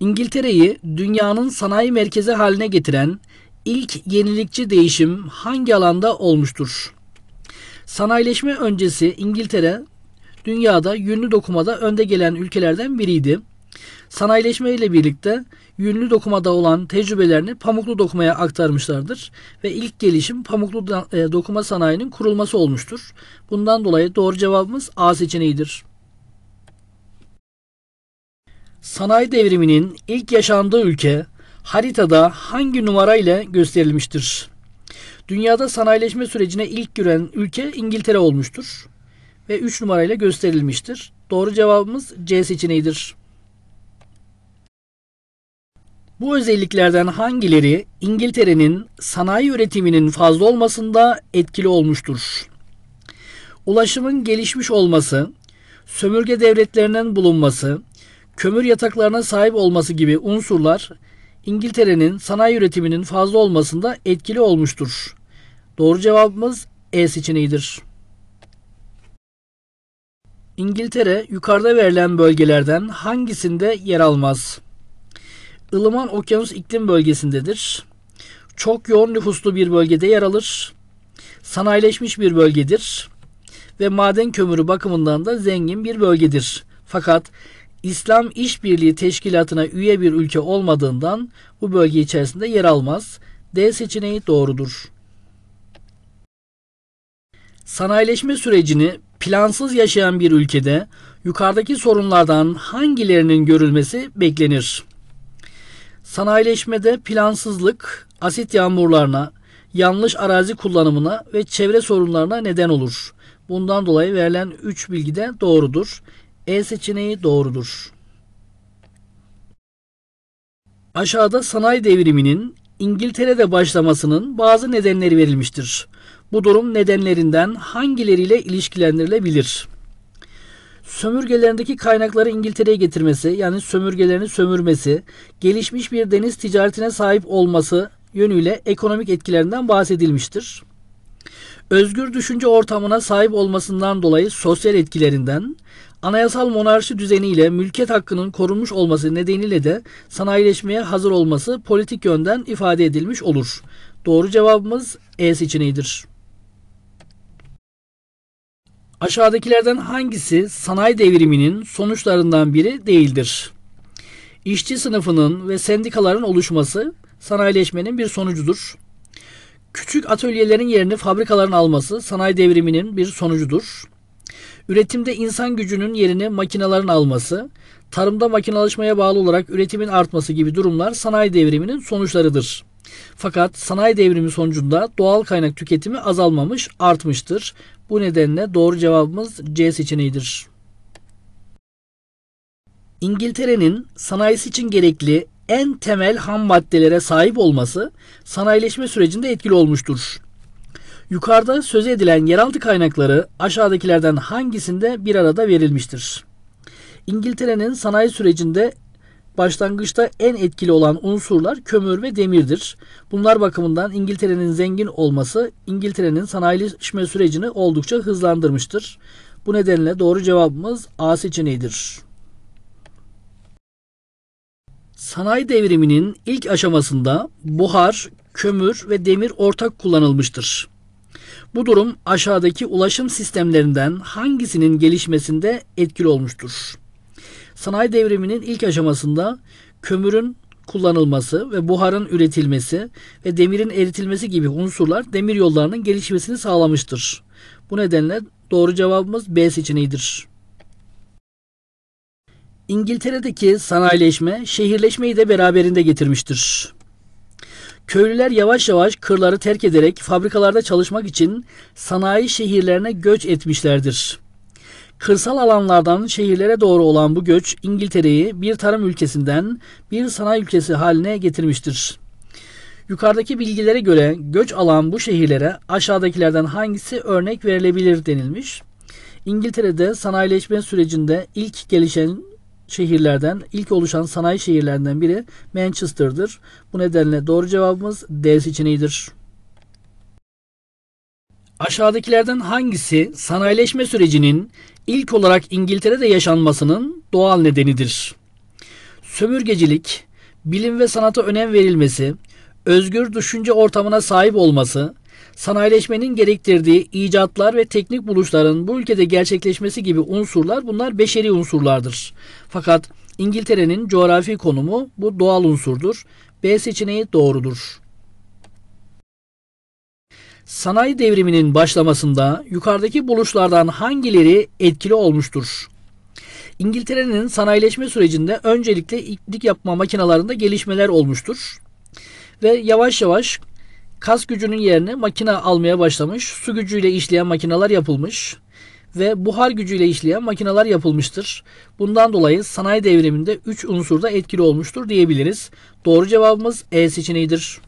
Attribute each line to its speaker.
Speaker 1: İngiltere'yi dünyanın sanayi merkezi haline getiren ilk yenilikçi değişim hangi alanda olmuştur? Sanayileşme öncesi İngiltere dünyada yünlü dokumada önde gelen ülkelerden biriydi. Sanayileşme ile birlikte yünlü dokumada olan tecrübelerini pamuklu dokumaya aktarmışlardır ve ilk gelişim pamuklu e, dokuma sanayinin kurulması olmuştur. Bundan dolayı doğru cevabımız A seçeneğidir sanayi devriminin ilk yaşandığı ülke haritada hangi numarayla gösterilmiştir? Dünyada sanayileşme sürecine ilk giren ülke İngiltere olmuştur ve 3 numarayla gösterilmiştir. Doğru cevabımız C seçeneğidir. Bu özelliklerden hangileri İngiltere'nin sanayi üretiminin fazla olmasında etkili olmuştur? Ulaşımın gelişmiş olması, sömürge devletlerinin bulunması, kömür yataklarına sahip olması gibi unsurlar İngiltere'nin sanayi üretiminin fazla olmasında etkili olmuştur. Doğru cevabımız E seçeneğidir. İngiltere yukarıda verilen bölgelerden hangisinde yer almaz? Ilıman Okyanus iklim bölgesindedir. Çok yoğun nüfuslu bir bölgede yer alır. Sanayileşmiş bir bölgedir ve maden kömürü bakımından da zengin bir bölgedir. Fakat İslam İşbirliği Teşkilatı'na üye bir ülke olmadığından bu bölge içerisinde yer almaz. D seçeneği doğrudur. Sanayileşme sürecini plansız yaşayan bir ülkede yukarıdaki sorunlardan hangilerinin görülmesi beklenir? Sanayileşmede plansızlık asit yağmurlarına, yanlış arazi kullanımına ve çevre sorunlarına neden olur. Bundan dolayı verilen 3 bilgi de doğrudur. E seçeneği doğrudur. Aşağıda sanayi devriminin İngiltere'de başlamasının bazı nedenleri verilmiştir. Bu durum nedenlerinden hangileriyle ilişkilendirilebilir? Sömürgelerindeki kaynakları İngiltere'ye getirmesi, yani sömürgelerini sömürmesi, gelişmiş bir deniz ticaretine sahip olması yönüyle ekonomik etkilerinden bahsedilmiştir. Özgür düşünce ortamına sahip olmasından dolayı sosyal etkilerinden, Anayasal monarşi düzeniyle mülkiyet hakkının korunmuş olması nedeniyle de sanayileşmeye hazır olması politik yönden ifade edilmiş olur. Doğru cevabımız E seçeneğidir. Aşağıdakilerden hangisi sanayi devriminin sonuçlarından biri değildir? İşçi sınıfının ve sendikaların oluşması sanayileşmenin bir sonucudur. Küçük atölyelerin yerini fabrikaların alması sanayi devriminin bir sonucudur. Üretimde insan gücünün yerini makinelerin alması, tarımda makinalaşmaya bağlı olarak üretimin artması gibi durumlar sanayi devriminin sonuçlarıdır. Fakat sanayi devrimi sonucunda doğal kaynak tüketimi azalmamış, artmıştır. Bu nedenle doğru cevabımız C seçeneğidir. İngiltere'nin sanayisi için gerekli en temel ham maddelere sahip olması sanayileşme sürecinde etkili olmuştur. Yukarıda söz edilen yeraltı kaynakları aşağıdakilerden hangisinde bir arada verilmiştir? İngiltere'nin sanayi sürecinde başlangıçta en etkili olan unsurlar kömür ve demirdir. Bunlar bakımından İngiltere'nin zengin olması İngiltere'nin sanayileşme sürecini oldukça hızlandırmıştır. Bu nedenle doğru cevabımız A seçeneğidir. Sanayi devriminin ilk aşamasında buhar, kömür ve demir ortak kullanılmıştır. Bu durum aşağıdaki ulaşım sistemlerinden hangisinin gelişmesinde etkili olmuştur? Sanayi devriminin ilk aşamasında kömürün kullanılması ve buharın üretilmesi ve demirin eritilmesi gibi unsurlar demir yollarının gelişmesini sağlamıştır. Bu nedenle doğru cevabımız B seçeneğidir. İngiltere'deki sanayileşme şehirleşmeyi de beraberinde getirmiştir. Köylüler yavaş yavaş kırları terk ederek fabrikalarda çalışmak için sanayi şehirlerine göç etmişlerdir. Kırsal alanlardan şehirlere doğru olan bu göç İngiltere'yi bir tarım ülkesinden bir sanayi ülkesi haline getirmiştir. Yukarıdaki bilgilere göre göç alan bu şehirlere aşağıdakilerden hangisi örnek verilebilir denilmiş. İngiltere'de sanayileşme sürecinde ilk gelişen şehirlerden, ilk oluşan sanayi şehirlerinden biri Manchester'dır. Bu nedenle doğru cevabımız D seçeneğidir. Aşağıdakilerden hangisi sanayileşme sürecinin ilk olarak İngiltere'de yaşanmasının doğal nedenidir? Sömürgecilik, bilim ve sanata önem verilmesi, özgür düşünce ortamına sahip olması, Sanayileşmenin gerektirdiği icatlar ve teknik buluşların bu ülkede gerçekleşmesi gibi unsurlar bunlar beşeri unsurlardır. Fakat İngiltere'nin coğrafi konumu bu doğal unsurdur. B seçeneği doğrudur. Sanayi devriminin başlamasında yukarıdaki buluşlardan hangileri etkili olmuştur? İngiltere'nin sanayileşme sürecinde öncelikle iplik yapma makinalarında gelişmeler olmuştur ve yavaş yavaş Kas gücünün yerine makine almaya başlamış, su gücüyle işleyen makineler yapılmış ve buhar gücüyle işleyen makineler yapılmıştır. Bundan dolayı sanayi devriminde 3 unsurda etkili olmuştur diyebiliriz. Doğru cevabımız E seçeneğidir.